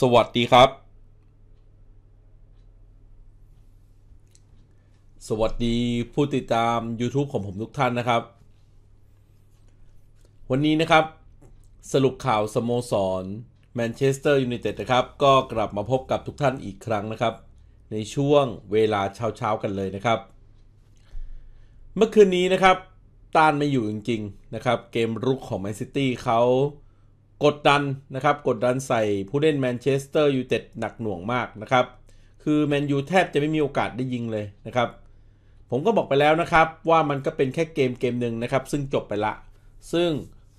สวัสดีครับ สวัสดีผู้ติดตาม YouTube ของผมทุกท่านนะครับ วันนี้นะครับ สรุปข่าวสโมสรแมนเชสเตอร์ยูไนเต็ดนะครับ ก็กลับมาพบกับทุกท่านอีกครั้งนะครับ ในช่วงเวลาเช้าๆ กันเลยนะครับ เมื่อคืนนี้นะครับตานไม่อยู่จริงๆนะครับ เกมรุกของแมนซิตี้เขากดดันนะครับกดดันใส่ผู้เล่นแมนเชสเตอร์ยูไนเต็ดหนักหน่วงมากนะครับ คือแมนยูแทบจะไม่มีโอกาสได้ยิงเลยนะครับ ผมก็บอกไปแล้วนะครับว่ามันก็เป็นแค่เกมเกมหนึ่งนะครับ ซึ่งจบไปละ ซึ่ง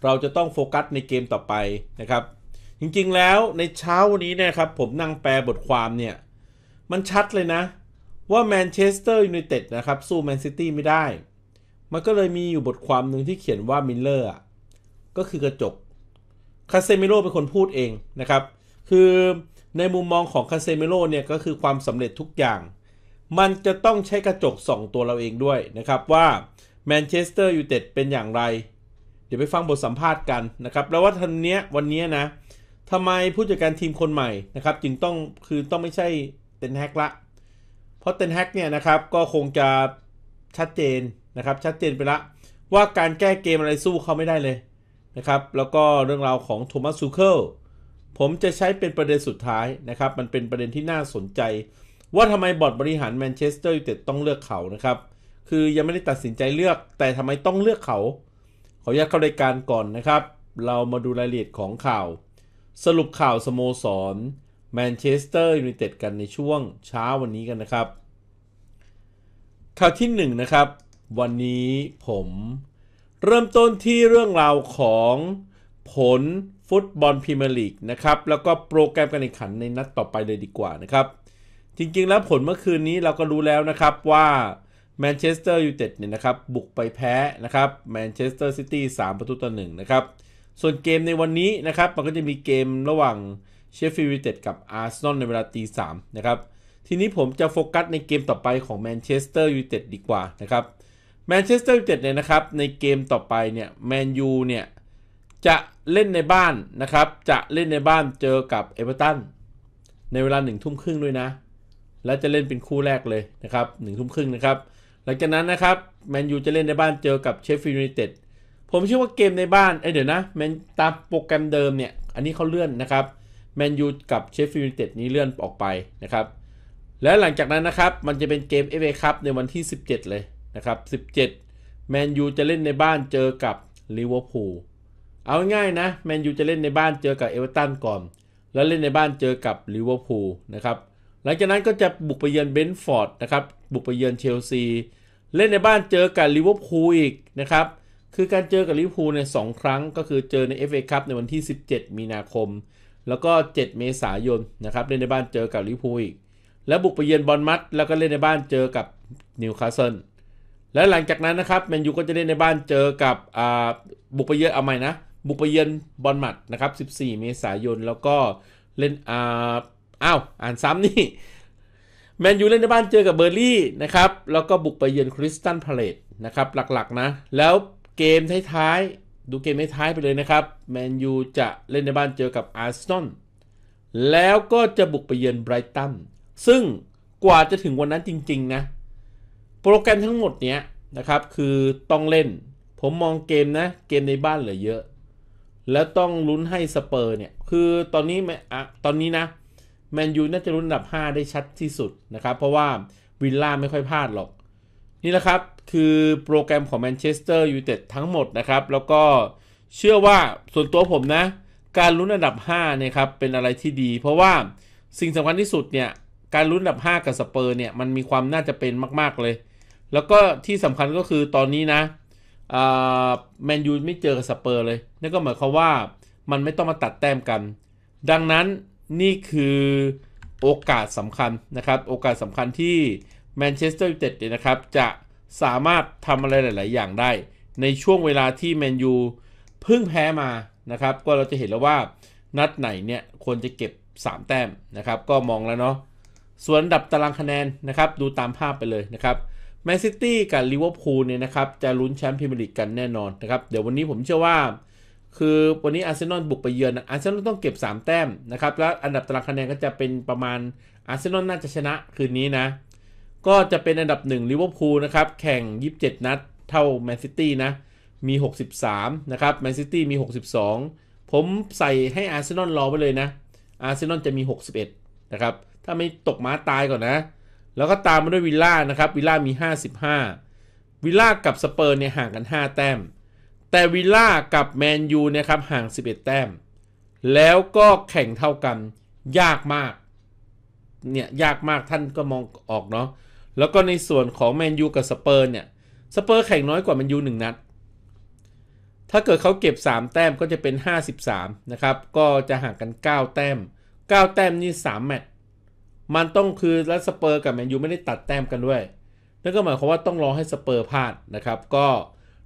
เราจะต้องโฟกัสในเกมต่อไปนะครับ จริงๆ แล้วในเช้าวันนี้นะครับผมนั่งแปลบทความเนี่ย มันชัดเลยนะ ว่าแมนเชสเตอร์ยูไนเต็ดนะครับ สู้แมนซิตี้ไม่ได้ มันก็เลยมีอยู่บทความหนึ่งที่เขียนว่ามิลเลอร์ก็คือกระจกคาเซมิโร่เป็นคนพูดเองนะครับ คือในมุมมองของคาเซมิโร่เนี่ย ก็คือความสำเร็จทุกอย่าง มันจะต้องใช้กระจกสองตัวเราเองด้วยนะครับ ว่าแมนเชสเตอร์ยูไนเต็ดเป็นอย่างไร เดี๋ยวไปฟังบทสัมภาษณ์กันนะครับ แล้วว่าทันเนี้ย วันนี้นะทำไมผู้จัดการทีมคนใหม่นะครับจึงต้อง คือต้องไม่ใช่เต็นแฮกละเพราะเต็นแฮกเนี่ยนะครับก็คงจะชัดเจนนะครับชัดเจนไปละว่าการแก้เกมอะไรสู้เขาไม่ได้เลยนะครับแล้วก็เรื่องราวของโทมัสซูเคิลผมจะใช้เป็นประเด็นสุดท้ายนะครับ มันเป็นประเด็นที่น่าสนใจ ว่าทำไมบอร์ดบริหารแมนเชสเตอร์ยูไนเต็ดต้องเลือกเขานะครับ คือยังไม่ได้ตัดสินใจเลือกแต่ทำไมต้องเลือกเขา ขออนุญาตเข้ารายการก่อนนะครับ เรามาดูรายละเอียดของข่าว สรุปข่าวสโมสรแมนเชสเตอร์ยูไนเต็ดกันในช่วงเช้าวันนี้กันนะครับข่าวที่1นนะครับวันนี้ผมเริ่มต้นที่เรื่องราวของผลฟุตบอลพรีเมียร์ลีกนะครับ แล้วก็โปรแกรมการแข่งขันในนัดต่อไปเลยดีกว่านะครับ จริงๆแล้วผลเมื่อคืนนี้เราก็รู้แล้วนะครับว่าแมนเชสเตอร์ยูไนเต็ดเนี่ยนะครับบุกไปแพ้นะครับแมนเชสเตอร์ซิตี้3ประตูต่อหนึ่งนะครับ ส่วนเกมในวันนี้นะครับมันก็จะมีเกมระหว่างเชฟฟิลด์ยูไนเต็ดกับอาร์เซนอลในเวลาตีสามนะครับ ทีนี้ผมจะโฟกัสในเกมต่อไปของแมนเชสเตอร์ยูไนเต็ดดีกว่านะครับแมนเชสเตอร์ยูไนเต็ดเนี่ยนะครับในเกมต่อไปเนี่ยแมนยูเนี่ยจะเล่นในบ้านนะครับจะเล่นในบ้านเจอกับเอเวอร์ตันในเวลาหนึ่งทุ่มครึ่งด้วยนะ และจะเล่นเป็นคู่แรกเลยนะครับหนึ่งทุ่มครึ่งนะครับหลังจากนั้นนะครับแมนยูจะเล่นในบ้านเจอกับเชฟฟิลด์ยูไนเต็ดผมเชื่อว่าเกมในบ้านเอ้เดี๋ยวนะแมนตามโปรแกรมเดิมเนี่ยอันนี้เขาเลื่อนนะครับแมนยูกับเชฟฟิลด์ยูไนเต็ดนี้เลื่อนออกไปนะครับ และหลังจากนั้นนะครับมันจะเป็นเกมเอเเอคัพในวันที่ 17 เลยนะครับ 17แมนยูจะเล่นในบ้านเจอกับลิเวอร์พูล เอาง่ายนะ แมนยูจะเล่นในบ้านเจอกับเอเวอเรตันก่อน แล้วเล่นในบ้านเจอกับลิเวอร์พูลนะครับ หลังจากนั้นก็จะบุกไปเยือนเบนฟอร์ดนะครับ บุกไปเยือนเชลซี เล่นในบ้านเจอกับลิเวอร์พูลอีกนะครับ คือการเจอกับลิเวอร์พูลในสองครั้งก็คือเจอใน FA Cup ในวันที่ 17 มีนาคม แล้วก็ 7 เมษายน นะครับ เล่นในบ้านเจอกับลิเวอร์พูลอีก แล้วบุกไปเยือนบอลมัดแล้วก็เล่นในบ้านเจอกับนิวคาสเซิลและหลังจากนั้นนะครับแมนยูก็จะเล่นในบ้านเจอกับบุกไปเยอนเอาใหม่นะบุกไปเยือนบอลมัดนะครับ14 เมษายนแล้วก็เล่นอ้าวอ่านซ้ำนี่แมนยูเล่นในบ้านเจอกับเบอร์ลี่นะครับแล้วก็บุกไปเยือนคริสตันพาเลตนะครับหลักๆนะแล้วเกมท้ายๆดูเกมท้ายไปเลยนะครับแมนยูจะเล่นในบ้านเจอกับอาร์เซนอลแล้วก็จะบุกไปเยือนไบรตันซึ่งกว่าจะถึงวันนั้นจริงๆนะโปรแกรมทั้งหมดเนี้ยนะครับคือต้องเล่นผมมองเกมนะเกมในบ้านเหลือเยอะแล้วต้องลุ้นให้สเปอร์เนี่ยคือตอนนี้แมตอนนี้นะแมนยูน่าจะลุ้นอันดับ5 ได้ชัดที่สุดนะครับเพราะว่าวิลล่าไม่ค่อยพลาดหรอก นี่แหละครับคือโปรแกรมของแมนเชสเตอร์ยูไนเต็ดทั้งหมดนะครับแล้วก็เชื่อว่าส่วนตัวผมนะการลุ้นอันดับ5เนี่ยครับเป็นอะไรที่ดีเพราะว่าสิ่งสำคัญที่สุดเนี่ยการลุ้นอันดับ 5 กับสเปอร์เนี่ยมันมีความน่าจะเป็นมาก ๆเลยแล้วก็ที่สำคัญก็คือตอนนี้นะแมนยูไม่เจอกับสเปอร์เลยนั่นก็หมายความว่ามันไม่ต้องมาตัดแต้มกัน ดังนั้นนี่คือโอกาสสำคัญนะครับ โอกาสสำคัญที่แมนเชสเตอร์ยูไนเต็ดนะครับ จะสามารถทำอะไรหลาย ๆ อย่างได้ ในช่วงเวลาที่แมนยูเพิ่งแพ้มานะครับ ก็เราจะเห็นแล้วว่านัดไหนเนี่ยควรจะเก็บ 3 แต้มนะครับ ก็มองแล้วเนาะส่วนดับตารางคะแนนนะครับ ดูตามภาพไปเลยนะครับแมนซิตี้กับลิเวอร์พูลเนี่ยนะครับจะลุ้นแชมป์พรีเมียร์ลีกกันแน่นอนนะครับ เดี๋ยววันนี้ผมเชื่อว่า คือวันนี้อาร์เซนอลบุกไปเยือนอาร์เซนอลต้องเก็บ 3 แต้มนะครับ แล้วอันดับตารางคะแนนก็จะเป็นประมาณอาร์เซนอลน่าจะชนะคืนนี้นะ ก็จะเป็นอันดับ1ลิเวอร์พูลนะครับ แข่ง 27 นัดเท่าแมนซิตี้นะ มี 63 นะครับแมนซิตี้มี 62 ผมใส่ให้อาร์เซนอลรอไปเลยนะอาร์เซนอลจะมี 61 นะครับ ถ้าไม่ตกม้าตายก่อนนะแล้วก็ตามมาด้วยวิลล่านะครับวิลล่ามี 55วิลล่ากับสเปอร์เนี่ยห่างกัน5 แต้ม แต่วิลล่ากับแมนยูนะครับห่าง11 แต้ม แล้วก็แข่งเท่ากันยากมากเนี่ยยากมากท่านก็มองออกเนาะแล้วก็ในส่วนของแมนยูกับสเปอร์เนี่ยสเปอร์แข่งน้อยกว่าแมนยูหนึ่งนัดถ้าเกิดเขาเก็บ 3 แต้มก็จะเป็น 53นะครับก็จะห่างกัน 9 แต้ม 9 แต้มนี่3แมตชมันต้องคือและสเปอร์กับแมนยูไม่ได้ตัดแต้มกันด้วย นั่นก็หมายความว่าต้องรอให้สเปอร์พลาดนะครับ ก็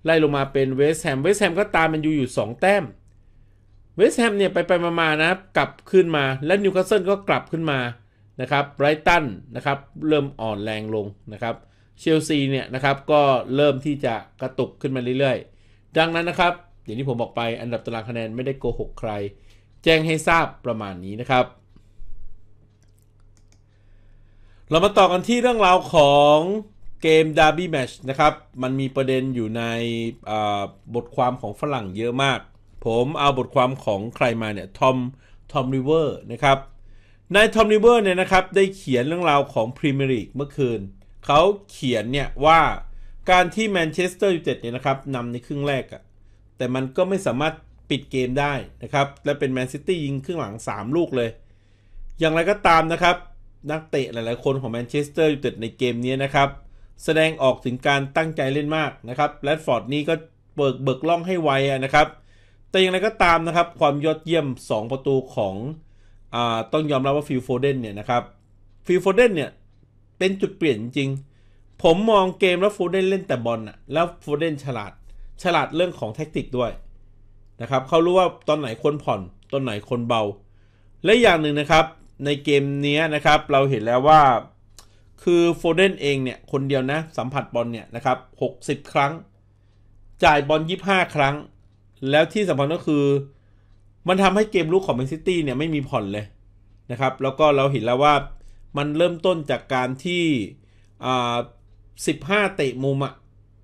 ไล่ลงมาเป็นเวสแฮม เวสแฮมก็ตามแมนยูอยู่ 2 แต้ม เวสแฮมเนี่ยไปไปมาๆ นะกลับขึ้นมาและนิวคาสเซิลก็กลับขึ้นมานะครับไรตันนะครับ เริ่มอ่อนแรงลงนะครับ เชลซีเนี่ยนะครับก็เริ่มที่จะกระตุกขึ้นมาเรื่อยๆ ดังนั้นนะครับอย่างที่ผมบอกไปอันดับตารางคะแนนไม่ได้โกหกใคร แจ้งให้ทราบประมาณนี้นะครับเรามาต่อกันที่เรื่องราวของเกมดาร์บี้แมชนะครับ มันมีประเด็นอยู่ในบทความของฝรั่งเยอะมาก ผมเอาบทความของใครมาเนี่ยทอมทอมริเวอร์นะครับนายทอมริเวอร์เนี่ยนะครับ ได้เขียนเรื่องราวของพรีเมียร์ลีกเมื่อคืนเขาเขียนเนี่ยว่าการที่แมนเชสเตอร์ยูไนเต็ดเนี่ยนะครับนำในครึ่งแรกอะ แต่มันก็ไม่สามารถปิดเกมได้นะครับ และเป็นแมนซิตี้ยิงครึ่งหลัง3ลูกเลย อย่างไรก็ตามนะครับนักเตะหลาย ๆ คนของแมนเชสเตอร์ยูไนเต็ดในเกมนี้นะครับ แสดงออกถึงการตั้งใจเล่นมากนะครับแรดฟอร์ดนี่ก็เบิกเบิกล่องให้ไวนะครับ แต่อย่างไรก็ตามนะครับ ความยอดเยี่ยม 2 ประตูของอต้องยอมรับว่าฟิลโฟเดนเนี่ยนะครับฟิลโฟเดนเนี่ย เป็นจุดเปลี่ยนจริง ผมมองเกมแล้วโฟเดนเล่นแต่บอลนะแล้วโฟเดนฉลาดฉลาดเรื่องของแทคนติกด้วยนะครับเขารู้ว่าตอนไหนคนผ่อนตอนไหนคนเบา และอย่างหนึ่งนะครับในเกมนี้นะครับ เราเห็นแล้วว่าคือโฟเดนเองเนี่ย คนเดียวนะ สัมผัสบอลเนี่ย นะครับ 60 ครั้ง จ่ายบอล25 ครั้ง แล้วที่สำคัญก็คือ มันทำให้เกมลุกของแมนซิตี้เนี่ย ไม่มีผ่อนเลย นะครับ แล้วก็เราเห็นแล้วว่ามันเริ่มต้นจากการที่ อ่า 15 เตะมุมอะ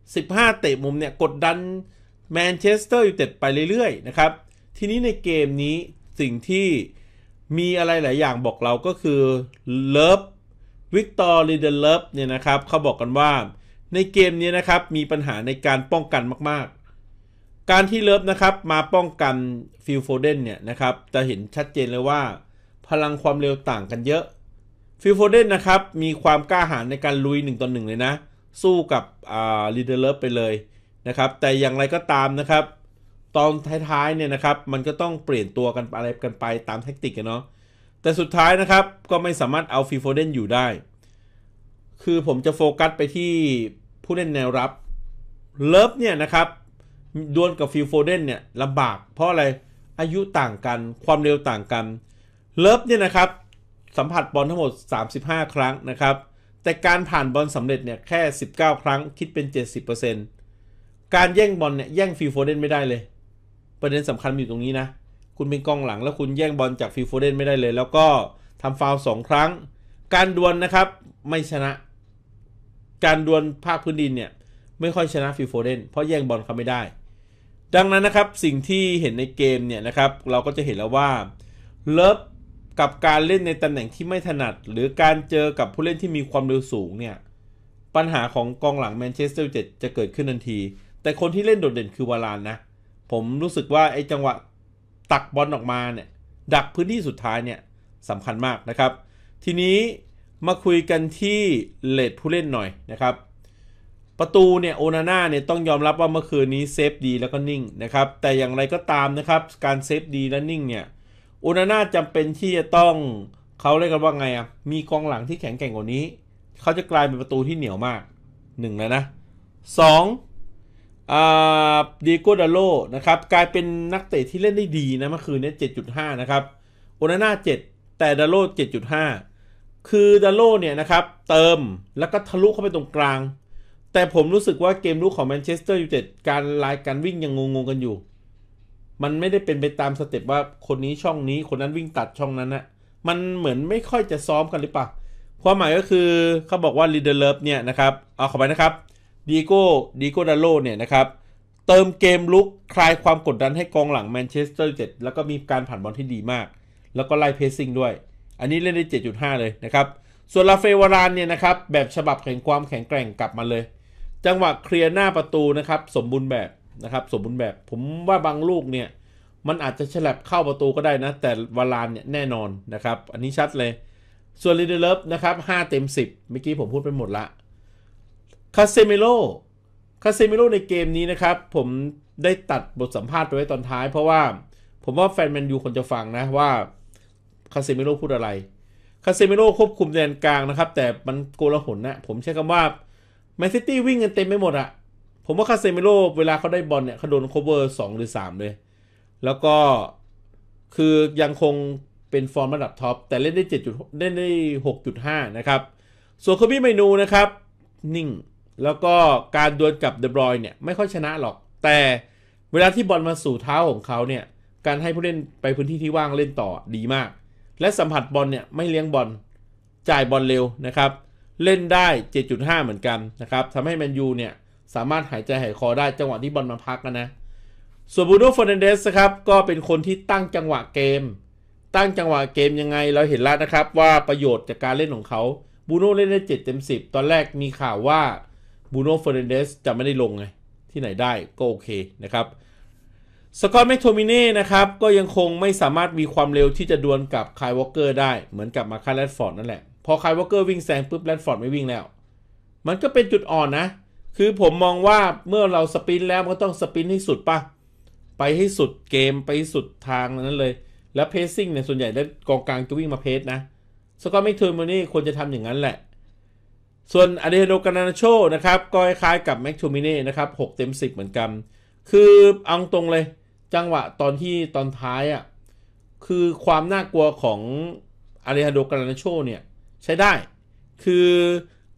15 เตะมุมเนี่ย กดดันแมนเชสเตอร์อยู่เต็ดไปเรื่อยๆนะครับทีนี้ในเกมนี้สิ่งที่มีอะไรหลายอย่างบอกเราก็คือเลิฟวิกตอร์ลีเดอร์เลิฟเนี่ยนะครับเขาบอกกันว่าในเกมนี้นะครับมีปัญหาในการป้องกันมาก ๆ การที่เลิฟนะครับมาป้องกันฟิลโฟเดนเนี่ยนะครับ จะเห็นชัดเจนเลยว่าพลังความเร็วต่างกันเยอะฟิลโฟเดนนะครับ มีความกล้าหาญในการลุย1ต่อ1เลยนะ สู้กับลีเดอร์เลิฟไปเลยนะครับ แต่อย่างไรก็ตามนะครับตอนท้ายๆเนี่ยนะครับมันก็ต้องเปลี่ยนตัวกันอะไรกันไปตามแท็กติกกันเนาะแต่สุดท้ายนะครับก็ไม่สามารถเอาฟีโฟเดนอยู่ได้ คือผมจะโฟกัสไปที่ผู้เล่นแนวรับเลิฟเนี่ยนะครับดวลกับฟิโฟเดนเนี่ยลำบาก เพราะอะไรอายุต่างกัน ความเร็วต่างกันเลิฟเนี่ยนะครับสัมผัสบอลทั้งหมด 35 ครั้งนะครับ แต่การผ่านบอลสำเร็จเนี่ยแค่ 19 ครั้ง คิดเป็น 70%การแย่งบอลเนี่ยแย่งฟิโฟเดนไม่ได้เลยประเด็น สำคัญอยู่ตรงนี้นะ คุณเป็นกองหลังแล้วคุณแย่งบอลจากฟิลโฟเดนไม่ได้เลย แล้วก็ทำฟาวสองครั้ง การดวลนะครับไม่ชนะ การดวลภาคพื้นดินเนี่ยไม่ค่อยชนะฟิลโฟเดนเพราะแย่งบอลเขาไม่ได้ ดังนั้นนะครับสิ่งที่เห็นในเกมเนี่ยนะครับ เราก็จะเห็นแล้วว่า เลิฟกับการเล่นในตำแหน่งที่ไม่ถนัด หรือการเจอกับผู้เล่นที่มีความเร็วสูงเนี่ย ปัญหาของกองหลังแมนเชสเตอร์เจะเกิดขึ้นทันที แต่คนที่เล่นโดดเด่นคือวารานนะผมรู้สึกว่าไอ้จังหวะตักบอลออกมาเนี่ย ดักพื้นที่สุดท้ายเนี่ยสำคัญมากนะครับ ทีนี้มาคุยกันที่เลดผู้เล่นหน่อยนะครับ ประตูเนี่ยโอนาน่าเนี่ยต้องยอมรับว่าเมื่อคืนนี้เซฟดีแล้วก็นิ่งนะครับแต่อย่างไรก็ตามนะครับ การเซฟดีและนิ่งเนี่ยโอนาน่าจำเป็นที่จะต้องเขาเรียกกันว่าไงอ่ะมีกองหลังที่แข็งแกร่งกว่านี้เขาจะกลายเป็นประตูที่เหนียวมากหนึ่งแล้วนะสองเดโกดาโลนะครับกลายเป็นนักเตะที่เล่นได้ดีนะเมื่อคืนนี้เจ็ดนะครับโอนาน่า7 แต่ดาโล7.5 คือดาโลเนี่ยนะครับเติมแล้วก็ทะลุเข้าไปตรงกลาง แต่ผมรู้สึกว่าเกมลุกของแมนเชสเตอร์ยูไนเต็ด การลายการวิ่งยังงงๆกันอยู่ มันไม่ได้เป็นไปตามสเต็ปว่าคนนี้ช่องนี้คนนั้นวิ่งตัดช่องนั้นนะมันเหมือนไม่ค่อยจะซ้อมกันหรือเปล่าความหมายก็คือเขาบอกว่าลีเดอร์เลิฟเนี่ยนะครับเอาเข้าไปนะครับดีโก้ดีโก้ดัลโลเนี่ยนะครับ เติมเกมลุกคลายความกดดันให้กองหลังแมนเชสเตอร์ยูไนเต็ด แล้วก็มีการผ่านบอลที่ดีมาก แล้วก็ไล่เพสซิ่งด้วย อันนี้เล่นได้ 7.5 เลยนะครับ ส่วนลาเฟวารานเนี่ยนะครับ แบบฉบับแข่งความแข็งแกร่งกลับมาเลย จังหวะเคลียร์หน้าประตูนะครับ สมบูรณ์แบบนะครับ สมบูรณ์แบบ ผมว่าบางลูกเนี่ย มันอาจจะฉลับเข้าประตูก็ได้นะ แต่วารานเนี่ยแน่นอนนะครับ อันนี้ชัดเลย ส่วนลีเดอร์เลิฟนะครับ5เต็ม10เมื่อกี้ผมพูดไปหมดละคาเซมิโลคาเซมิโลในเกมนี้นะครับ ผมได้ตัดบทสัมภาษณ์ไปไว้ตอนท้ายเพราะว่าผมว่าแฟนแมนยูคนจะฟังนะว่าคาเซมิโลพูดอะไรคาเซมิโลควบคุมแดนกลางนะครับ แต่มันโกลาหลนะ ผมใช้คำว่าแมนซิตี้วิ่งกันเต็มไม่หมดอะผมว่าคาเซมิโลเวลาเขาได้บอลเนี่ย เขาโดนโคเวอร์สองหรือสามเลยแล้วก็คือยังคงเป็นฟอร์มระดับท็อปแต่เล่นได้7จุดเล่นได้ 6.5นะครับส่วนคบี้เมนูนะครับนิ่งแล้วก็การดวลกับเดบรอยเนี่ย ไม่ค่อยชนะหรอก แต่เวลาที่บอลมาสู่เท้าของเขาเนี่ย การให้ผู้เล่นไปพื้นที่ที่ว่างเล่นต่อดีมาก และสัมผัสบอลเนี่ย ไม่เลี้ยงบอล จ่ายบอลเร็วนะครับ เล่นได้ 7.5 เหมือนกันนะครับ ทำให้แมนยูเนี่ย สามารถหายใจหายคอได้จังหวะที่บอลมาพักนะส่วนบูโน่ฟอนนเดสครับ ก็เป็นคนที่ตั้งจังหวะเกม ตั้งจังหวะเกมยังไงเราเห็นแล้วนะครับ ว่าประโยชน์จากการเล่นของเขาบูโน่เล่นได้7เต็ม10ตอนแรกมีข่าวว่าบูโน่เฟอร์นันเดสจะไม่ได้ลงไง ที่ไหนได้ก็โอเคนะครับสกอตแมคโทมิเน่นะครับ ก็ยังคงไม่สามารถมีความเร็วที่จะดวลกับคายวอลเกอร์ได้ เหมือนกับมาคาแรดฟอร์ดนั่นแหละ พอคายวอลเกอร์วิ่งแซงปุ๊บแรดฟอร์ดไม่วิ่งแล้ว มันก็เป็นจุดอ่อนนะ คือผมมองว่าเมื่อเราสปิน แล้วก็ต้องสปินให้สุดปะไปให้สุดเกมไปสุดทางนั้นเลย แล้วเพสซิ่งเนี่ยส่วนใหญ่แล้วกองกลางจะวิ่งมาเพสนะสกอตแมคโทมิเน่ควรจะทำอย่างนั้นแหละส่วนอเดโนกานาโชนะครับก็คล้ายกับแม็กทูมิเน่นะครับ6เต็ม 10 เหมือนกัน คือเอาตรงเลย จังหวะตอนที่ตอนท้ายอะ่ะ คือความน่ากลัวของอาเดโดกานาโชเนี่ย ใช้ได้คือ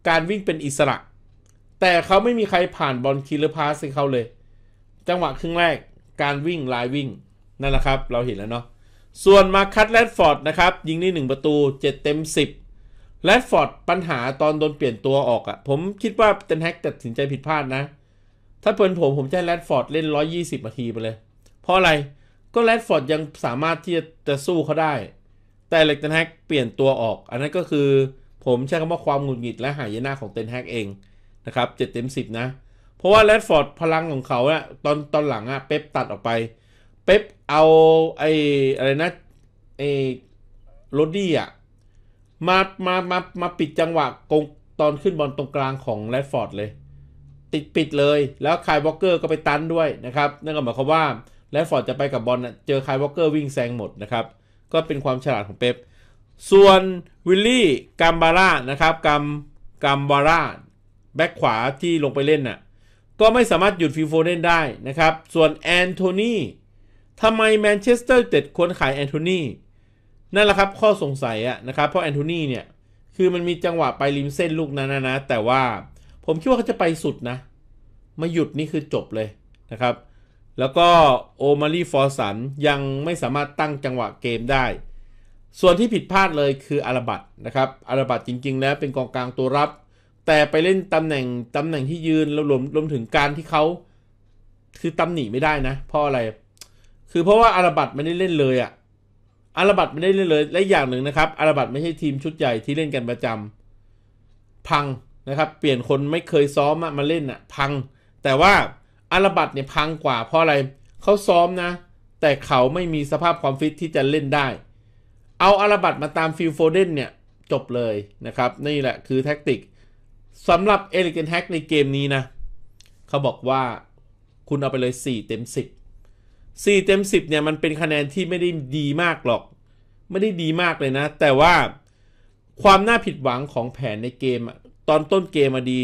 การวิ่งเป็นอิสระ แต่เขาไม่มีใครผ่านบอลคิลเลอร์พาสให้เขาเลย จังหวะครึ่งแรกการวิ่งลายวิ่ง นั่นแหละครับ เราเห็นแล้วเนาะส่วนมาคัตแรดฟอร์ด นะครับยิงได้1ประตู 7 เต็ม 10แรดฟอร์ดปัญหาตอนโดนเปลี่ยนตัวออกอะผมคิดว่าเตนแฮกตัดสินใจผิดพลาดนะ ถ้าเป็นผมผมจะแรดฟอร์ดเล่น 120นาทีไปเลย เพราะอะไรก็แรดฟอร์ดยังสามารถที่จะจะสู้เขาได้ แต่เล็กเตนแฮกเปลี่ยนตัวออก อันนั้นก็คือผมใช้คำว่าความหงุดหงิดและหายนะของเตนแฮกเอง นะครับเจ็ดเต็มสิบนะ เพราะว่าแรดฟอร์ดพลังของเขาอะตอนตอนหลังอะเป๊ปตัดออกไปเป๊ปเอาไอ้อะไรนะไอ้โรดดี้อะมา มา มา มาปิดจังหวะกงตอนขึ้นบอลตรงกลางของแรดฟอร์ดเลยติดปิดเลยแล้วคายวอลเกอร์ก็ไปตันด้วยนะครับนั่นก็หมายความว่าแรดฟอร์ดจะไปกับบอลเจอคายวอลเกอร์วิ่งแซงหมดนะครับก็เป็นความฉลาดของเป๊ปส่วนวิลลี่กัมบาร่านะครับกัมกัมบาร่าแบ็คขวาที่ลงไปเล่นน่ะก็ไม่สามารถหยุดฟิลโฟเดนได้นะครับส่วนแอนโทนีทำไมแมนเชสเตอร์เต็ดควรขายแอนโทนีนั่นแหละครับข้อสงสัยอะนะครับ เพราะแอนโทนีเนี่ย คือมันมีจังหวะไปริมเส้นลูกนั้นนะนะแต่ว่าผมคิดว่าเขาจะไปสุดนะ มาหยุดนี่คือจบเลยนะครับ แล้วก็โอมารีฟอร์สันยังไม่สามารถตั้งจังหวะเกมได้ ส่วนที่ผิดพลาดเลยคืออาราบัตนะครับ อาราบัตจริงๆแล้วเป็นกองกลางตัวรับ แต่ไปเล่นตำแหน่งตำแหน่งที่ยืนแลรวมรวมถึงการที่เขา คือตำหนิไม่ได้นะเพราะอะไร คือเพราะว่าอาราบัตไม่ได้เล่นเลยอะ่ะอาราบัตไม่ได้เล่นเลย และอย่างหนึ่งนะครับอาราบัตไม่ใช่ทีมชุดใหญ่ที่เล่นกันประจำพังนะครับเปลี่ยนคนไม่เคยซ้อมมาเล่นอะ่ะพัง แต่ว่าอาราบัตเนี่ยพังกว่า เพราะอะไรเขาซ้อมนะ แต่เขาไม่มีสภาพความฟิตที่จะเล่นได้ เอาอาราบัตมาตามฟิลโฟเดนเนี่ยจบเลยนะครับนี่แหละคือแท็กติกสำหรับเอลิเกนแฮกในเกมนี้นะเขาบอกว่าคุณเอาไปเลย 4 เต็ม 10สี่เต็มสิบเนี่ยมันเป็นคะแนนที่ไม่ได้ดีมากหรอก ไม่ได้ดีมากเลยนะ แต่ว่าความน่าผิดหวังของแผนในเกม ตอนต้นเกมมาดี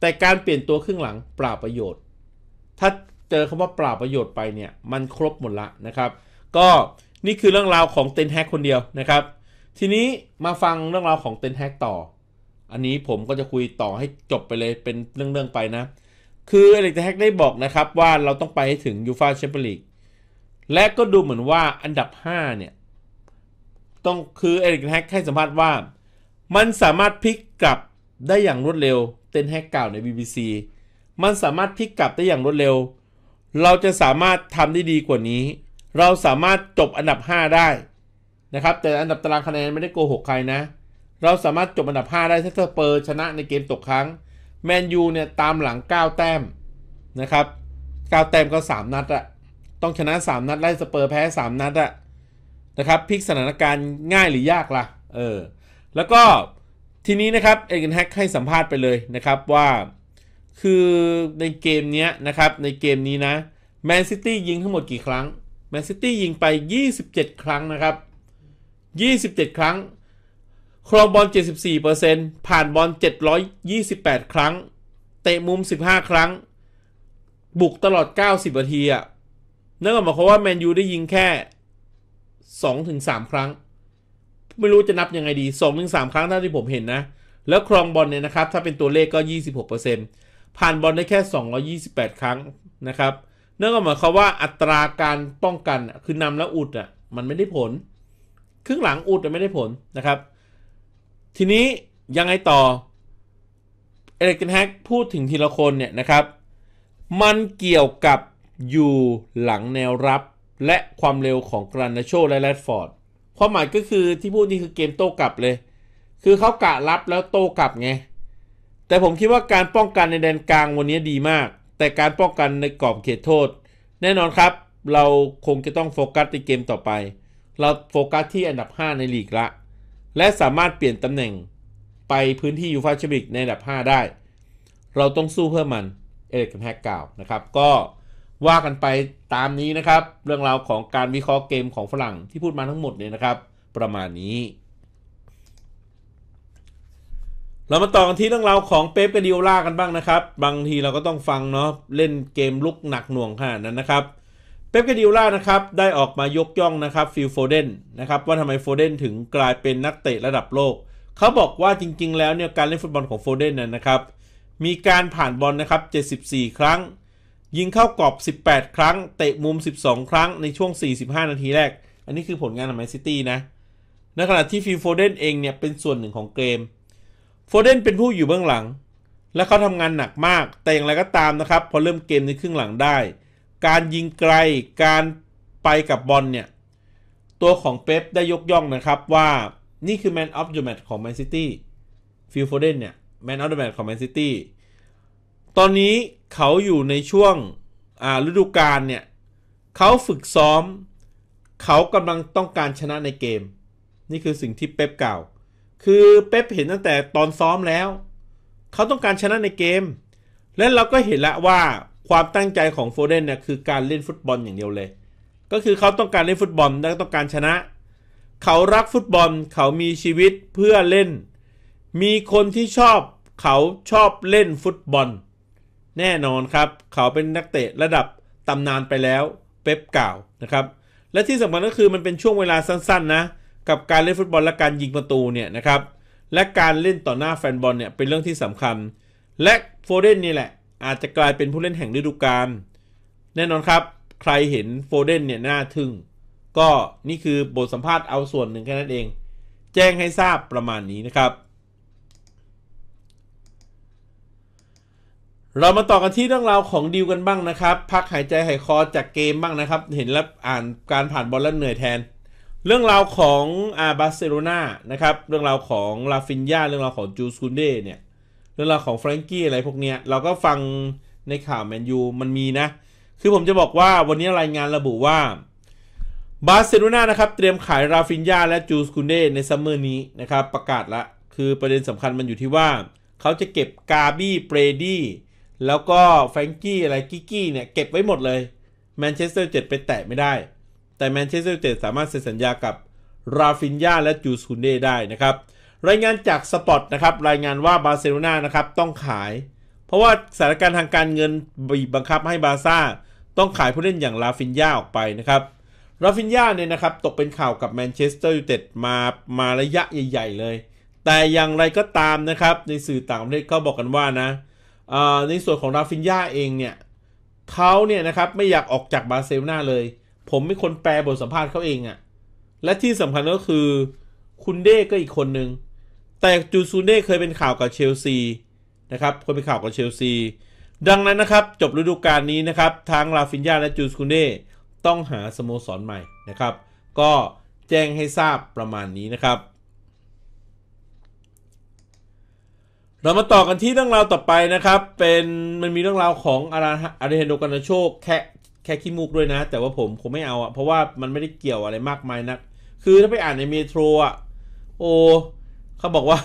แต่การเปลี่ยนตัวครึ่งหลังเปล่าประโยชน์ ถ้าเจอคำว่าเปล่าประโยชน์ไปเนี่ย มันครบหมดละนะครับ ก็นี่คือเรื่องราวของเต็นแฮกคนเดียวนะครับ ทีนี้มาฟังเรื่องราวของเต็นแฮกต่อ อันนี้ผมก็จะคุยต่อให้จบไปเลยเป็นเรื่องๆไปนะ คืออะิรเตนแฮกได้บอกนะครับว่าเราต้องไปให้ถึงยูฟาแชมเปี้ยนลีกและก็ดูเหมือนว่าอันดับ5เนี่ย ต้องคือเอริกแฮกให้สัมภาษณ์ว่ามันสามารถพลิกกลับได้อย่างรวดเร็วเต้นแฮกกล่าวใน BBC มันสามารถพลิกกลับได้อย่างรวดเร็ว เราจะสามารถทำได้ดีกว่านี้ เราสามารถจบอันดับ 5 ได้นะครับแต่อันดับตารางคะแนนไม่ได้โกหกใครนะเราสามารถจบอันดับ 5 ได้ถ้าสเปอร์ ชนะในเกมตกครั้งแมนยูเนี่ยตามหลัง9 แต้มนะครับ9แต้มก็ 3นัดอะต้องชนะ 3 นัด ไล่สเปอร์ แพ้ 3 นัดอะนะครับพลิกสถานการณ์ง่ายหรือยากละ่ะ เออ แล้วก็ ทีนี้นะครับเอเกนแฮกให้สัมภาษณ์ไปเลยนะครับ ว่า คือในเกมนี้นะครับ ในเกมนี้นะแมนซิตี้ยิงทั้งหมดกี่ครั้งแมนซิตี้ยิงไป 27 ครั้งนะครับ 27 ครั้ง ครองบอล74%ผ่านบอล728 ครั้ง เตะมุม 15 ครั้ง บุกตลอด 90นาทีอะนั่นก็หมายความว่าแมนยูได้ยิงแค่สองถึงสามครั้ง ไม่รู้จะนับยังไงดีสองถึงสามครั้งเท่าที่ผมเห็นนะ แล้วครองบอลเนี่ยนะครับ ถ้าเป็นตัวเลขก็ 26%ผ่านบอลได้แค่ 228 ครั้งนะครับนั่นก็หมายความว่าอัตราการป้องกันคือนำแล้วอุดอ่ะมันไม่ได้ผล ครึ่งหลังอุดไม่ได้ผลนะครับ ทีนี้ยังไงต่อเอเล็กเทนแฮกพูดถึงทีละคนเนี่ยนะครับ มันเกี่ยวกับอยู่หลังแนวรับ และความเร็วของกรันาโชและแรดฟอร์ด ความหมายก็คือที่พูดนี่คือเกมโต้กลับเลย คือเขากะรับแล้วโต้กลับไง แต่ผมคิดว่าการป้องกันในแดนกลางวันนี้ดีมาก แต่การป้องกันในกรอบเขตโทษ แน่นอนครับ เราคงจะต้องโฟกัสในเกมต่อไป เราโฟกัสที่อันดับ 5 ในลีกละ และสามารถเปลี่ยนตำแหน่ง ไปพื้นที่ยูฟาชบิกในอันดับ 5 ได้ เราต้องสู้เพื่อมัน เอเล็กกัแฮกกล่าวนะครับ ก็ว่ากันไปตามนี้นะครับ เรื่องราวของการวิเคราะห์เกมของฝรั่งที่พูดมาทั้งหมดเนี่ยนะครับประมาณนี้เรามาต่อกันที่เรื่องราวของเป๊ปกับดิโอล่ากันบ้างนะครับ บางทีเราก็ต้องฟังเนาะเล่นเกมลุกหนักหน่วงขนาดนั้นนะครับเป๊ปกับดิโอล่านะครับได้ออกมายกย่องนะครับฟิลโฟเดนนะครับว่าทำไมโฟเดนถึงกลายเป็นนักเตะระดับโลก เขาบอกว่าจริง ๆ แล้วเนี่ยการเล่นฟุตบอลของโฟเดนนะครับ มีการผ่านบอลนะครับ74 ครั้งยิงเข้ากรอบ 18 ครั้ง เตะมุม 12 ครั้ง ในช่วง 45 นาทีแรก อันนี้คือผลงานของแมนซิตี้นะในขณะที่ฟิลโฟเดนเองเนี่ย เป็นส่วนหนึ่งของเกมโฟเดนเป็นผู้อยู่เบื้องหลัง และเขาทำงานหนักมาก แต่อย่างไรก็ตามนะครับ พอเริ่มเกมในครึ่งหลังได้ การยิงไกล การไปกับบอลเนี่ย ตัวของเป๊ปได้ยกย่องนะครับว่า นี่คือแมนออฟเดอะแมตช์ของแมนซิตี้ ฟิลโฟเดนเนี่ย แมนออฟเดอะแมตช์ของแมนซิตี้ตอนนี้เขาอยู่ในช่วงฤดูกาลเนี่ยเขาฝึกซ้อม เขากำลังต้องการชนะในเกม นี่คือสิ่งที่เป๊ปกล่าว คือเป๊ปเห็นตั้งแต่ตอนซ้อมแล้ว เขาต้องการชนะในเกม และเราก็เห็นละว่าความตั้งใจของโฟเดนเนี่ยคือการเล่นฟุตบอลอย่างเดียวเลย ก็คือเขาต้องการเล่นฟุตบอลและต้องการชนะ เขารักฟุตบอล เขามีชีวิตเพื่อเล่น มีคนที่ชอบ เขาชอบเล่นฟุตบอลแน่นอนครับเขาเป็นนักเตะระดับตำนานไปแล้วเป๊ปกล่าวนะครับ และที่สำคัญก็คือมันเป็นช่วงเวลาสั้นๆ นะ กับการเล่นฟุตบอลและการยิงประตูเนี่ยนะครับและการเล่นต่อหน้าแฟนบอลเนี่ยเป็นเรื่องที่สำคัญ และโฟเดนนี่แหละ อาจจะกลายเป็นผู้เล่นแห่งฤดูกาลแน่นอนครับ ใครเห็นโฟเดนเนี่ยน่าทึ่งก็นี่คือบทสัมภาษณ์เอาส่วนหนึ่งแค่นั้นเอง แจ้งให้ทราบประมาณนี้นะครับเรามาต่อกันที่เรื่องราวของดิวกันบ้างนะครับ พักหายใจหายคอ จากเกมบ้างนะครับ เห็นแล้วอ่านการผ่านบอลแล้วเหนื่อยแทน เรื่องราวของอาบาร์เซโลนานะครับ เรื่องราวของลาฟินยาเรื่องราวของจูสคุนเดเนี่ย เรื่องราวของแฟรงกี้อะไรพวกเนี้ย เราก็ฟังในข่าวแมนยูมันมีนะ คือผมจะบอกว่าวันนี้รายงานระบุว่า บาร์เซโลนานะครับเตรียมขายราฟินยาและจูสคุนเดในซัมเมอร์นี้นะครับประกาศละ คือประเด็นสำคัญมันอยู่ที่ว่า เขาจะเก็บกาบี้เบรดี้แล้วก็ แฟงกี้ อะไรกิกี้ เนี่ย เก็บไว้หมดเลย แมนเชสเตอร์เจ็ดไปแตะไม่ได้ แต่แมนเชสเตอร์เจ็ดสามารถเซ็นสัญญากับราฟินญาและจูซูเน่ได้นะครับ รายงานจากสปอตนะครับ รายงานว่าบาร์เซโลนานะครับ ต้องขาย เพราะว่าสถานการณ์ทางการเงินบีบบังคับให้บาซ่าต้องขายผู้เล่นอย่างราฟินญาออกไปนะครับราฟินญาเนี่ยนะครับ ตกเป็นข่าวกับแมนเชสเตอร์ยูไนเต็ดมามาระยะใหญ่ๆ เลย แต่อย่างไรก็ตามนะครับในสื่อต่างประเทศเขาบอกกันว่านะเในส่วนของราฟินยาเองเนี่ยเขาเนี่ยนะครับ ไม่อยากออกจากบาร์เซโลนาเลย ผมเป็นคนแปลบทสัมภาษณ์เขาเองอะ่ะและที่สำคัญก็คือคุณเด้ก็อีกคนหนึ่งแต่จูซูเน่เคยเป็นข่าวกับเชลซีนะครับ เคยเป็นข่าวกับเชลซีดังนั้นนะครับจบฤดูกาลนี้นะครับ ทั้งลาฟินยาและจูซูเน่ต้องหาสโมสรใหม่นะครับ ก็แจ้งให้ทราบประมาณนี้นะครับเรามาต่อกันที่เรื่องราวต่อไปนะครับ เป็นมันมีเรื่องราวของ อาราอาริเฮโนกันโชคแค่แค่ขี้มูกด้วยนะ แต่ว่าผมคงไม่เอาอะเพราะว่ามันไม่ได้เกี่ยวอะไรมากมายนะัก คือถ้าไปอ่านในเมโทรอะโอ้เขาบอกว่า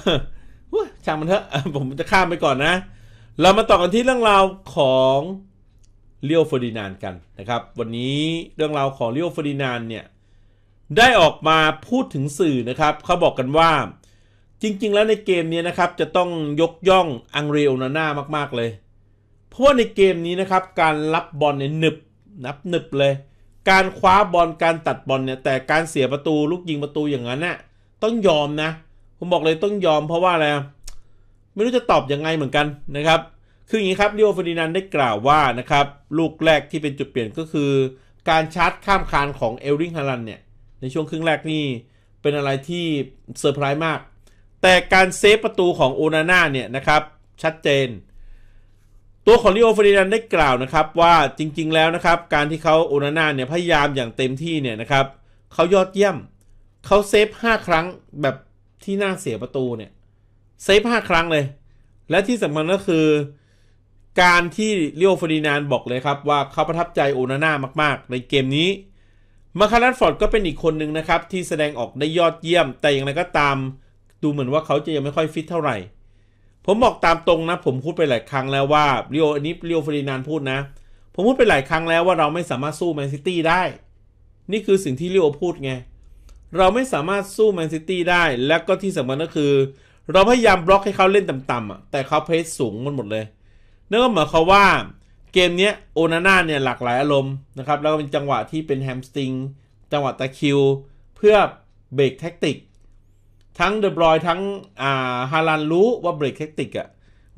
ช่างมันเถอะผมจะข้ามไปก่อนนะ เรามาต่อกันที่เรื่องราวของเลโอเฟอร์ดินานกันนะครับ วันนี้เรื่องราวของเลโอเฟอร์ดินานเนี่ย ได้ออกมาพูดถึงสื่อนะครับ เขาบอกกันว่าจริงๆแล้วในเกมนี้นะครับ จะต้องยกย่องอังเรียอนาน่ามากๆเลย เพราะว่าในเกมนี้นะครับ การรับบอลเนี่ยหนึบนับหนึบเลยการคว้าบอลการตัดบอลเนี่ยแต่การเสียประตูลูกยิงประตูอย่างนั้นน่ะต้องยอมนะ ผมบอกเลยต้องยอมเพราะว่าอะไรไม่รู้จะตอบยังไงเหมือนกันนะครับคืออย่างนี้ครับเรียวฟอร์ดินันได้กล่าวว่านะครับลูกแรกที่เป็นจุดเปลี่ยนก็คือ การชาร์จข้ามคานของเอลริงฮารันเนี่ยในช่วงครึ่งแรกนี่เป็นอะไรที่เซอร์ไพรส์มากแต่การเซฟประตูของโอนาน่าเนี่ยนะครับชัดเจนตัวของลิโอเฟรินันได้กล่าวนะครับว่าจริงๆแล้วนะครับ การที่เขาโอนาน่าเนี่ยพยายามอย่างเต็มที่เนี่ยนะครับเขายอดเยี่ยมเขาเซฟ5ครั้งแบบที่น่าเสียประตูเนี่ยเซฟ5ครั้งเลย และที่สำคัญก็คือ การที่เลโอเฟอรินานบอกเลยครับว่าเขาประทับใจโอนาน่ามากๆ ในเกมนี้ มาคารันฟอร์ดก็เป็นอีกคนหนึ่งนะครับที่แสดงออกได้ยอดเยี่ยมแต่อย่างไรก็ตามดูเหมือนว่าเขาจะยังไม่ค่อยฟิตเท่าไหร่ ผมบอกตามตรงนะ ผมพูดไปหลายครั้งแล้วว่าเรียวอันนี้เรียวฟรีนานพูดนะ ผมพูดไปหลายครั้งแล้วว่าเราไม่สามารถสู้แมนซิตี้ได้ นี่คือสิ่งที่เรียวพูดไง เราไม่สามารถสู้แมนซิตี้ได้และก็ที่สำคัญก็คือ เราพยายามบล็อกให้เขาเล่นต่ำๆอ่ะแต่เขาเพสสูงมันหมดเลยนั่นก็หมายความว่าเกมนี้โอนาน่าเนี่ยหลากหลายอารมณ์นะครับแล้วก็เป็นจังหวะที่เป็นแฮมสติงจังหวะตะคิวเพื่อเบรกแท็กติกทั้งเดอบรอยทั้งอ่าฮารันรู้ว่าเบรกแทคติกอะ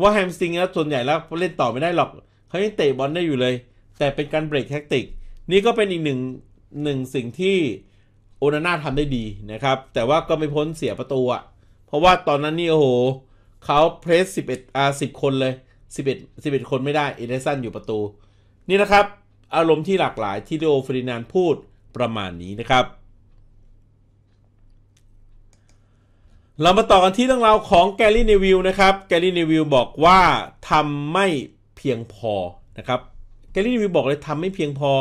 ว่าแฮมสติงแล้วส่วนใหญ่แล้วเล่นต่อไม่ได้หรอกเขายังเตะบอลได้อยู่เลย แต่เป็นการเบรกแทคติกนี่ก็เป็นอีกหนึ่งหนึ่งสิ่งที่ โอนาน่าทำได้ดีนะครับ แต่ว่าก็ไม่พ้นเสียประตูอะเพราะว่าตอนนั้นนี่ โอ้โหเขาเพรส 11อ่า10 คนเลย 11 11 คนไม่ได้เอเดสันอยู่ประตู นี่นะครับอารมณ์ที่หลากหลายที่โดฟรินานพูดประมาณนี้นะครับเรามาต่อกันที่เรื่องราวของแกลลี่นนวิลนะครับ แกลลี่นนวิลบอกว่าทำไม่เพียงพอนะครับ แกลลี่นนวิลบอกเลยทำไม่เพียงพอ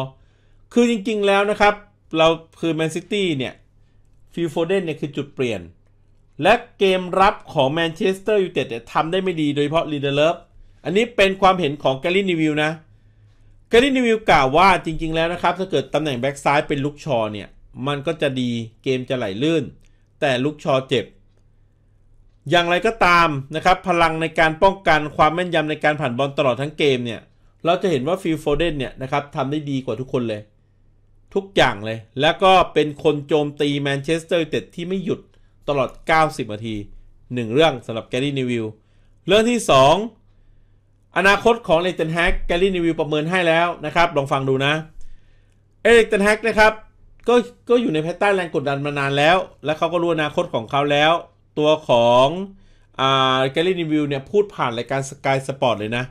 คือจริงๆแล้วนะครับ เราคือแมนซิตี้เนี่ยฟิลโฟเดนเนี่ยคือจุดเปลี่ยน และเกมรับของแมนเชสเตอร์ยูไนเต็ดทำได้ไม่ดีโดยเฉพาะลีเดอร์เลฟอันนี้เป็นความเห็นของแกลลี่นนวิลนะ แกลลี่นนวิลกล่าวว่าจริงๆแล้วนะครับถ้าเกิดตำแหน่งแบ็กซ้ายเป็นลุกชอเนี่ยมันก็จะดีเกมจะไหลลื่น แต่ลุกชอเจ็บอย่างไรก็ตามนะครับ พลังในการป้องกันความแม่นยำในการผ่านบอลตลอดทั้งเกมเนี่ย เราจะเห็นว่าฟิลโฟเดนเนี่ยนะครับทำได้ดีกว่าทุกคนเลย ทุกอย่างเลย แล้วก็เป็นคนโจมตีแมนเชสเตอร์ยูไนเต็ดที่ไม่หยุดตลอด 90 นาที 1 เรื่องสำหรับแกรี่นิวิลเรื่องที่ 2 อนาคตของเอเจนแฮกแกรี่นิวิลประเมินให้แล้วนะครับ ลองฟังดูนะเอเจนแฮกนะครับ ก็ก็อยู่ในภายใต้แรงกดดันมานานแล้ว และเขาก็รู้อนาคตของเขาแล้วตัวของอแกลลี่นิวิลเนี่ย พูดผ่านรายการสกายสปอร์ตเลยนะ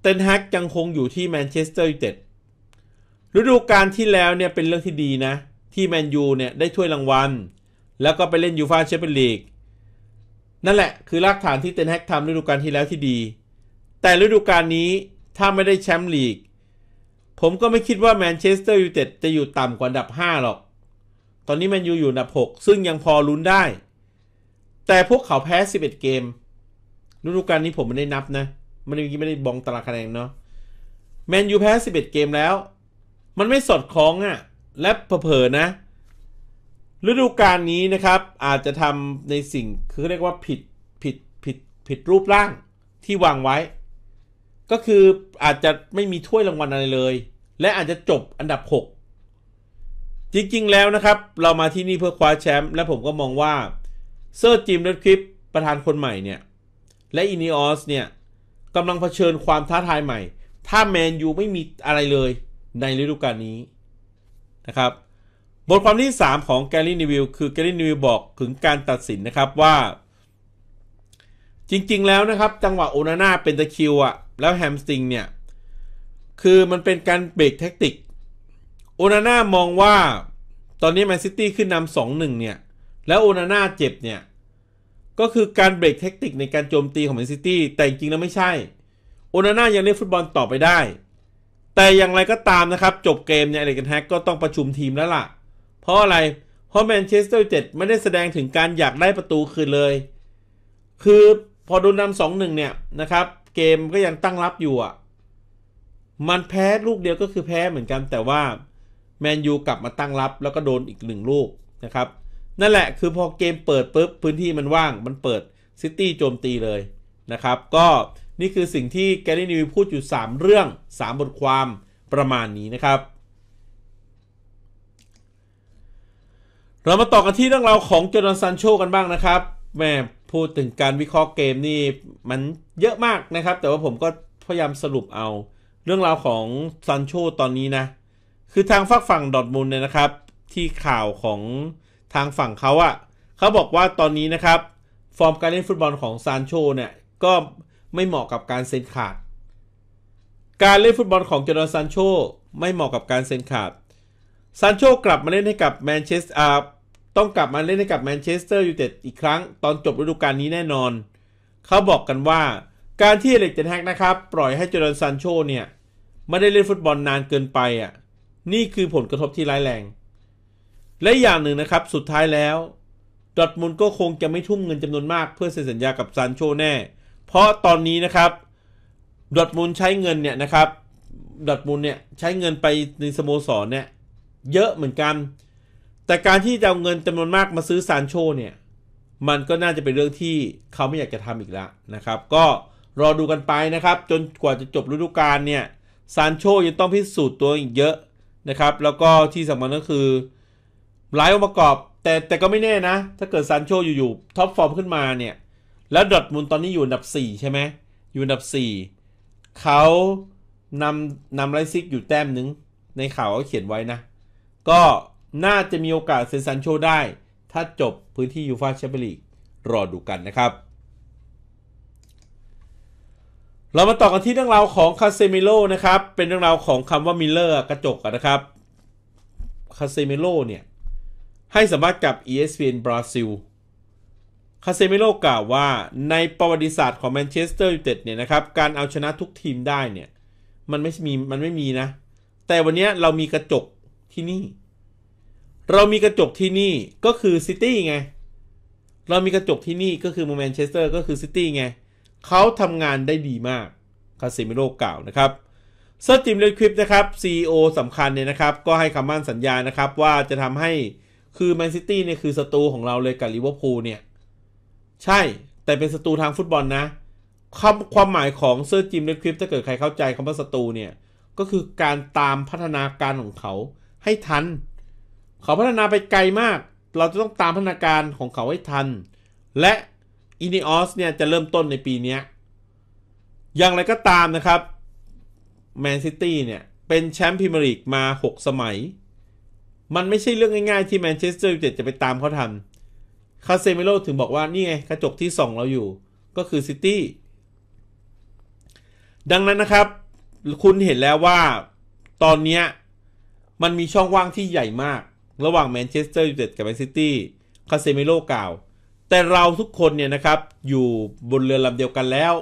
เตนแฮกยังคงอยู่ที่แมนเชสเตอร์ยูไนเต็ด ฤดูกาลที่แล้วเนี่ย เป็นเรื่องที่ดีนะ ที่แมนยูเนี่ย ได้ถ้วยรางวัล แล้วก็ไปเล่นยูฟาแชมเปี้ยนลีก นั่นแหละคือรากฐานที่เตนแฮกทำฤดูกาลที่แล้วที่ดี แต่ฤดูกาลนี้ถ้าไม่ได้แชมป์ลีก ผมก็ไม่คิดว่าแมนเชสเตอร์ยูไนเต็ดจะอยู่ต่ำกว่าอันดับ5หรอก ตอนนี้แมนยูอยู่อันดับ 6 ซึ่งยังพอลุ้นได้แต่พวกเขาแพ้ 11 เกมฤดูกาลนี้ผมไม่ได้นับนะมันเม่ไม่ได้บองตารางคะแนนเนาะแมนยูแพ้ 11 เกมแล้ว มันไม่สอดคล้องอะ่ะและเผลอนะฤดูกาลนี้นะครับอาจจะทำในสิ่งคือเรียกว่าผิดผิดผิดผิดรูปร่างที่วางไว้ ก็คืออาจจะไม่มีถ้วยรางวัลอะไรเลย และอาจจะจบอันดับ 6 จริงๆ แล้วนะครับ เรามาที่นี่เพื่อคว้าแชมป์และผมก็มองว่าเซอร์จิมเดดคลิปประธานคนใหม่เนี่ยและอินิออสเนี่ยกำลังเผชิญความท้าทายใหม่ ถ้าแมนยูไม่มีอะไรเลยในฤดูกาลนี้นะครับ บทความที่ 3 ของแกลลี่นิวิลคือแกลลี่นิวิลบอกถึงการตัดสินนะครับว่า จริงๆแล้วนะครับจังหวะโอนาน่าเป็นตะคิวอะแล้วแฮมสติงเนี่ย คือมันเป็นการเบรกแท็กติกโอนาน่ามองว่าตอนนี้แมนซิตี้ขึ้นนำสองหนึ่งเนี่ยแล้วโอนาน่าเจ็บเนี่ย ก็คือการเบรกเทคนิคในการโจมตีของแมนซิตี้แต่จริงแล้วไม่ใช่โอนาน่ายังเล่นฟุตบอลต่อไปได้ แต่อย่างไรก็ตามนะครับ จบเกมเนี่ยเอริกันแฮกก็ต้องประชุมทีมแล้วล่ะ เพราะอะไรเพราะแมนเชสเตอร์เจ็ดไม่ได้แสดงถึงการอยากได้ประตูคืนเลย คือพอโดนนำสองหนึ่งเนี่ยนะครับเกมก็ยังตั้งรับอยู่อ่ะ มันแพ้ลูกเดียวก็คือแพ้เหมือนกันแต่ว่าแมนยูกลับมาตั้งรับแล้วก็โดนอีกหนึ่งลูกนะครับนั่นแหละคือพอเกมเปิดปุ๊บพื้นที่มันว่างมันเปิดซิตี้โจมตีเลยนะครับ ก็นี่คือสิ่งที่แกรี่นิวพูดอยู่ 3 เรื่อง 3บทความประมาณนี้นะครับ เรามาต่อกันที่เรื่องราวของจอร์แดนซันโชกันบ้างนะครับแม่พูดถึงการวิเคราะห์เกมนี่มันเยอะมากนะครับ แต่ว่าผมก็พยายามสรุปเอาเรื่องราวของซันโชตอนนี้นะคือทางฝักฝั่งดอทมูลเนี่ยนะครับ ที่ข่าวของทางฝั่งเขาอะ่ะเขาบอกว่าตอนนี้นะครับฟอร์มการเล่นฟุตบอลของซานโชเนี่ยก็ไม่เหมาะกับการเซ็นขาดการเล่นฟุตบอลของเจอร์ซานโชไม่เหมาะกับการเซ็นขาดซานโชกลับมาเล่นให้กับแมนเชสเตอร์ต้องกลับมาเล่นให้กับแมนเชสเตอร์ยูไนเต็ดอีกครั้ง ตอนจบฤดูกาลนี้แน่นอนเขาบอกกันว่าการที่เอเล็กเจนแฮกนะครับปล่อยให้เจอร์ซานโชเนี่ยไม่ได้เล่นฟุตบอลนานเกินไปอ่ะนี่คือผลกระทบที่ร้ายแรงและอย่างหนึ่งนะครับสุดท้ายแล้ว ดอทมุลก็คงจะไม่ทุ่มเงินจำนวนมากเพื่อเซ็นสัญญากับซานโชแน่ เพราะตอนนี้นะครับดอทมุลใช้เงินเนี่ยนะครับ ดอทมุลเนี่ยใช้เงินไปในสโมสรเนี่ยเยอะเหมือนกัน แต่การที่จะเอาเงินจำนวนมากมาซื้อซานโชเนี่ย มันก็น่าจะเป็นเรื่องที่เขาไม่อยากจะทำอีกแล้วนะครับ ก็รอดูกันไปนะครับ จนกว่าจะจบฤดูกาลเนี่ยซานโชยังต้องพิสูจน์ตัวอีกเยอะนะครับ แล้วก็ที่สำคัญก็คือหลายองค์ประกอบแต่แต่ก็ไม่แน่นะ ถ้าเกิดซานโชอยู่ๆท็อปฟอร์มขึ้นมาเนี่ย แล้วดอทมุลตอนนี้อยู่อันดับ 4 ใช่ไหมอยู่อันดับ 4เขานำนำไรซิกอยู่แต้มหนึ่งในข่าวเขาเขียนไว้นะ ก็น่าจะมีโอกาสเซนซันโชได้ ถ้าจบพื้นที่ยูฟาแชมเปี้ยนลีกรอดูกันนะครับ เรามาต่อกันที่เรื่องราวของคาเซมิโลนะครับ เป็นเรื่องราวของคำว่ามิเลอร์กระจกนะครับคาเซมิโลเนี่ยให้สัมภาษณ์กับ ESPN บราซิล คาเซมิโลกล่าวว่า ในประวัติศาสตร์ของแมนเชสเตอร์ยูไนเต็ดเนี่ยนะครับ การเอาชนะทุกทีมได้เนี่ย มันไม่มีมันไม่มีนะ แต่วันนี้เรามีกระจกที่นี่ เรามีกระจกที่นี่ก็คือซิตี้ไง เรามีกระจกที่นี่ก็คือแมนเชสเตอร์ก็คือซิตี้ไง เขาทำงานได้ดีมาก คาเซมิโลกล่าวนะครับเซอร์จิม เลดคลิปนะครับ CEO สำคัญเนี่ยนะครับ ก็ให้คำมั่นสัญญานะครับว่าจะทำให้คือแมนซิตี้เนี่ย คือศัตรูของเราเลยกับลิเวอร์พูลเนี่ย ใช่แต่เป็นศัตรูทางฟุตบอลนะคำความหมายของเซอร์จิมเรดคริปถ้าเกิดใครเข้าใจคำว่าศัตรูเนี่ย ก็คือการตามพัฒนาการของเขาให้ทัน เขาพัฒนาไปไกลมาก เราจะต้องตามพัฒนาการของเขาให้ทัน และอินิออสเนี่ย จะเริ่มต้นในปีนี้อย่างไรก็ตามนะครับแมนซิตี้เนี่ย เป็นแชมป์พรีเมียร์ลีกมา6 สมัยมันไม่ใช่เรื่องง่าย ๆ ที่แมนเชสเตอร์ยูไนเต็ดจะไปตามเขาทำคาเซมิโลถึงบอกว่านี่ไงกระจกที่ส่องเราอยู่ ก็คือซิตี้ ดังนั้นนะครับ คุณเห็นแล้วว่าตอนนี้มันมีช่องว่างที่ใหญ่มาก ระหว่างแมนเชสเตอร์ยูไนเต็ดกับแมนซิตี้คาเซมิโลกล่าว แต่เราทุกคนเนี่ยนะครับอยู่บนเรือลำเดียวกันแล้ว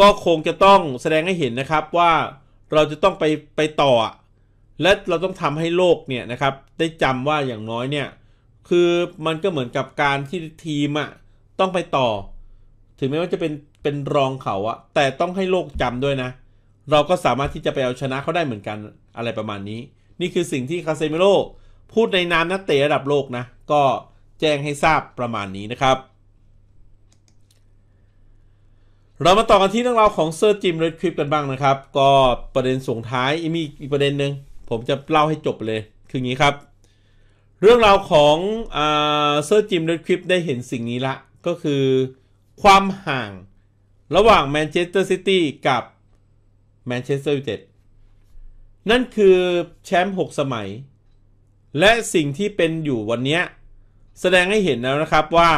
ก็คงจะต้องแสดงให้เห็นนะครับว่าเราจะต้องไปไปต่อและเราต้องทำให้โลกเนี่ยนะครับ ได้จำว่าอย่างน้อยเนี่ยคือมันก็เหมือนกับการที่ทีมอะต้องไปต่อ ถึงแม้ว่าจะเป็นเป็นรองเขาอะแต่ต้องให้โลกจำด้วยนะ เราก็สามารถที่จะไปเอาชนะเขาได้เหมือนกันอะไรประมาณนี้ นี่คือสิ่งที่คาเซมิโร่พูดในนามนักเตะระดับโลกนะ ก็แจ้งให้ทราบประมาณนี้นะครับ เรามาต่อกันที่เรื่องราวของเซอร์จิมเรดคลิปกันบ้างนะครับ ก็ประเด็นส่งท้ายมีอีกประเด็นหนึ่งผมจะเล่าให้จบเลยคืองี้ครับ เรื่องราวของเซอร์จิมเรดคริปได้เห็นสิ่งนี้ละก็คือความห่างระหว่างแมนเชสเตอร์ซิตี้กับแมนเชสเตอร์ยูไนเต็ดนั่นคือแชมป์6 สมัย และสิ่งที่เป็นอยู่วันนี้ แสดงให้เห็นแล้วนะครับว่า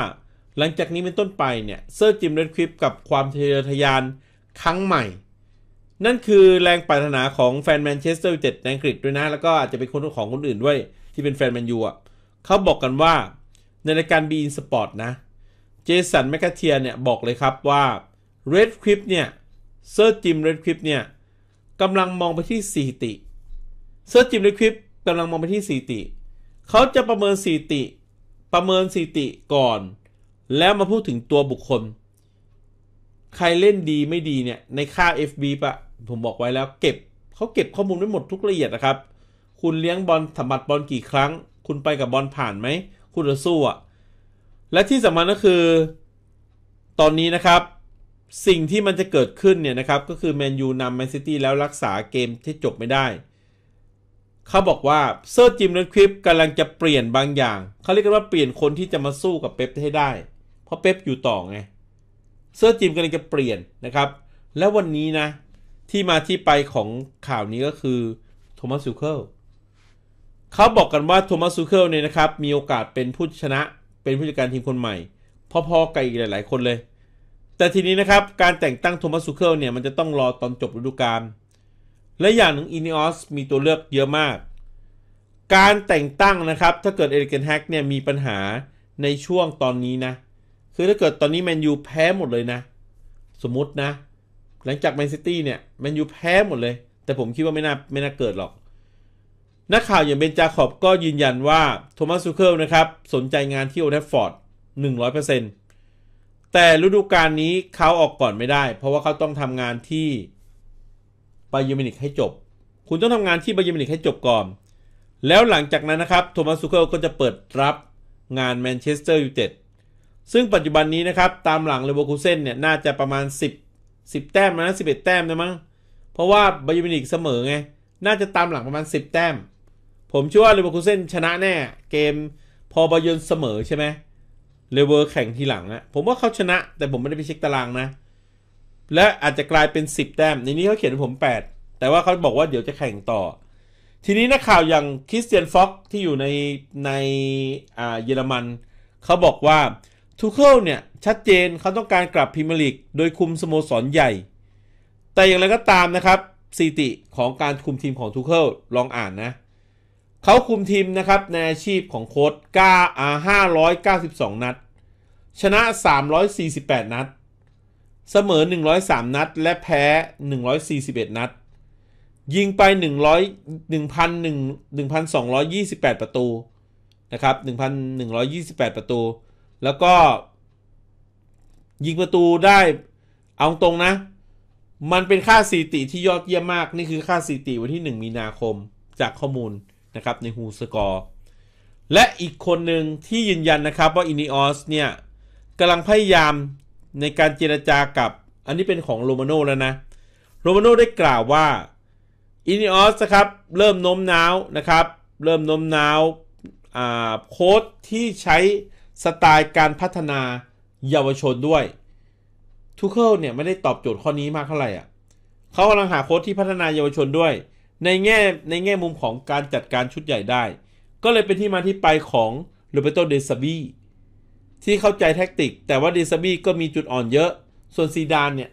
หลังจากนี้เป็นต้นไปเนี่ยเซอร์จิมเรดคริปกับความทะเยอทะยาน ครั้งใหม่นั่นคือแรงปรารถนาของแฟนแมนเชสเตอร์ยูไนเต็ดในอังกฤษด้วยนะแล้วก็อาจจะเป็นคนของคนอื่นด้วย ที่เป็นแฟนแมนยูอ่ะเขาบอกกันว่าในรายการบีอินสปอร์ตนะ เจสันแมคคาเทียเนี่ยบอกเลยครับว่าเรดคลิปเนี่ยเซอร์จิมเรดคลิปเนี่ยกำลังมองไปที่สถิติเซอร์จิมเรดคลิปกำลังมองไปที่สถิติ เขาจะประเมินสถิติ ประเมินสถิติก่อน แล้วมาพูดถึงตัวบุคคล ใครเล่นดีไม่ดีเนี่ยในค่า FB ปะผมบอกไว้แล้วเก็บ เขาเก็บข้อมูลไว้หมดทุกละเอียดนะครับ คุณเลี้ยงบอลสมบัดบอลกี่ครั้ง คุณไปกับบอลผ่านไหมคุณจะสู้อ่ะและที่สำคัญก็คือ ตอนนี้นะครับ สิ่งที่มันจะเกิดขึ้นเนี่ยนะครับก็คือแมนยูนำแมนซิตี้แล้วรักษาเกมที่จบไม่ได้เขาบอกว่าเซอร์จิมเลนคริปกำลังจะเปลี่ยนบางอย่างเขาเรียกันว่าเปลี่ยนคนที่จะมาสู้กับเป๊ปให้ได้เพราะเป๊ปอยู่ต่อไงเซอร์จิมกำลังจะเปลี่ยนนะครับ และวันนี้นะที่มาที่ไปของข่าวนี้ก็คือโทมัสซูเคิล เขาบอกกันว่าโทมัสซูเคิลเนี่ยนะครับ มีโอกาสเป็นผู้ชนะ เป็นผู้จัดการทีมคนใหม่ พอๆกับอีกหลาย ๆ คนเลย แต่ทีนี้นะครับ การแต่งตั้งโทมัสซูเคิลเนี่ยมันจะต้องรอตอนจบฤดูกาลและอย่างหนึ่งอินิออสมีตัวเลือกเยอะมาก การแต่งตั้งนะครับ ถ้าเกิดเอริกนแฮกเนี่ยมีปัญหาในช่วงตอนนี้นะ คือถ้าเกิดตอนนี้แมนยูแพ้หมดเลยนะ สมมตินะหลังจากแมนซิตี้เนี่ยแมนยูแพ้หมดเลย แต่ผมคิดว่าไม่น่าไม่น่าเกิดหรอก นักข่าวอย่างเบนจาขอบก็ยืนยันว่าโทมัสซูเคิลนะครับ สนใจงานที่โอทฟฟอร์ด100%แต่ฤดูกาลนี้เขาออกก่อนไม่ได้ เพราะว่าเขาต้องทำงานที่ไบาเยมินิกให้จบ คุณต้องทำงานที่ไบาเยมินิกให้จบก่อน แล้วหลังจากนั้นนะครับโทมัสซูเคิลก็จะเปิดรับงานแมนเชสเตอร์ยูไนเต็ดซึ่งปัจจุบันนี้นะครับตามหลังเลเวอร์คูเซ่นเนี่ยน่าจะประมาณ 10สิบแต้มนะสิบเอ็ดแต้มนะมั้งเพราะว่าบายูมินิกเสมอไง น่าจะตามหลังประมาณสิบแต้ม ผมเชื่อว่าเลเวอร์คูเซนชนะแน่ เกมพอบายนเสมอใช่ไหมเลเวอร์แข่งทีหลังอะผมว่าเขาชนะ แต่ผมไม่ได้ไปเช็คตารางนะ และอาจจะกลายเป็นสิบแต้มในนี้เขาเขียนผมแปดแต่ว่าเขาบอกว่าเดี๋ยวจะแข่งต่อ ทีนี้นักข่าวอย่างคริสเตียนฟ็อกที่อยู่ในในเยอรมันเขาบอกว่าทูเคิลเนี่ย ชัดเจนเขาต้องการกลับพรีเมียร์ลีกโดยคุมสโมสรใหญ่ แต่อย่างไรก็ตามนะครับสถิติของการคุมทีมของทูเคิลลองอ่านนะ เขาคุมทีมนะครับ ในอาชีพของโค้ชก้าอาห้าร้อยเก้าสิบสองนัด ชนะสามร้อยสี่สิบแปดนัด เสมอหนึ่งร้อยสามนัด และแพ้หนึ่งร้อยสี่สิบเอ็ดนัด ยิงไปหนึ่งร้อยหนึ่งพันหนึ่งหนึ่งพันสองร้อยยี่สิบแปดประตู นะครับหนึ่งพันหนึ่งร้อยยี่สิบแปดประตูแล้วก็ ยิงประตูได้ เอาตรงนะ มันเป็นค่าสถิติที่ยอดเยี่ยมมาก นี่คือค่าสถิติวันที่ 1 มีนาคมจากข้อมูลนะครับในฮูสกอร์ และอีกคนหนึ่งที่ยืนยันนะครับว่าอินิออสเนี่ยกำลังพยายามในการเจรจากับ อันนี้เป็นของโรมาโนแล้วนะ โรมาโนได้กล่าวว่าอินิออสนะครับเริ่มโน้มน้าวนะครับ เริ่มโน้มน้าวโค้ดที่ใช้สไตล์การพัฒนาเยาวชนด้วยทูเคิลเนี่ยไม่ได้ตอบโจทย์ข้อนี้มากเท่าไหร่อ่ะเขากำลังหาโค้ชที่พัฒนาเยาวชนด้วย ในแง่ในแง่มุมของการจัดการชุดใหญ่ได้ ก็เลยเป็นที่มาที่ไปของโรเบโตเดซาบีที่เข้าใจแท็กติก แต่ว่าเดซาบีก็มีจุดอ่อนเยอะ ส่วนซีดานเนี่ย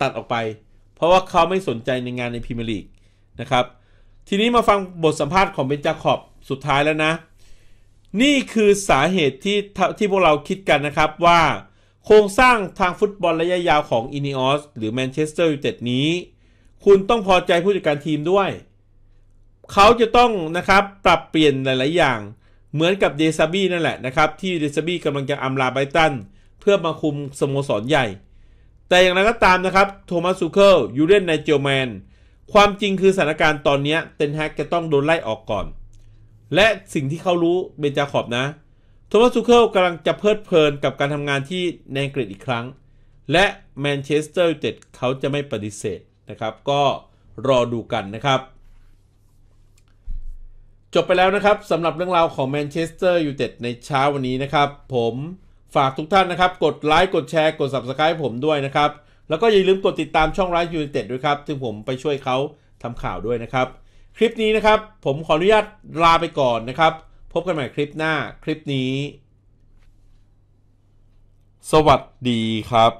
ตัดออกไป เพราะว่าเขาไม่สนใจในงานในพรีเมียร์ลีกนะครับทีนี้มาฟังบทสัมภาษณ์ของเบนจาคอบสุดท้ายแล้วนะนี่คือสาเหตุที่ที่พวกเราคิดกันนะครับว่าโครงสร้างทางฟุตบอลระยะยาวของอินิออสหรือแมนเชสเตอร์ยูไนเต็ดนี้ คุณต้องพอใจผู้จัดการทีมด้วย เขาจะต้องนะครับ ปรับเปลี่ยนหลาย ๆ อย่าง เหมือนกับเดซาบี้นั่นแหละนะครับ ที่เดซาบี้กำลังจะอำลาไบตัน เพื่อมาคุมสโมสรใหญ่ แต่อย่างไรก็ตามนะครับโทมัสซูเคิลยูเรนไนเจลแมนความจริงคือสถานการณ์ตอนนี้เตนแฮกจะต้องโดนไล่ออกก่อนและสิ่งที่เขารู้เบนจาขอบนะโทมัสซูเคิลกำลังจะเพลิดเพลินกับการทำงานที่ในอังกฤษอีกครั้ง และแมนเชสเตอร์ยูไนเต็ดเขาจะไม่ปฏิเสธนะครับ ก็รอดูกันนะครับ จบไปแล้วนะครับสำหรับเรื่องราวของแมนเชสเตอร์ยูไนเต็ดในเช้าวันนี้นะครับ ผมฝากทุกท่านนะครับกดไลค์กดแชร์กด Subscribe ผมด้วยนะครับ แล้วก็อย่าลืมกดติดตามช่องไลฟ์ยูไนเต็ดด้วยครับ ซึ่งผมไปช่วยเขาทำข่าวด้วยนะครับคลิปนี้นะครับ ผมขออนุญาตลาไปก่อนนะครับ พบกันใหม่คลิปหน้าคลิปนี้ สวัสดีครับ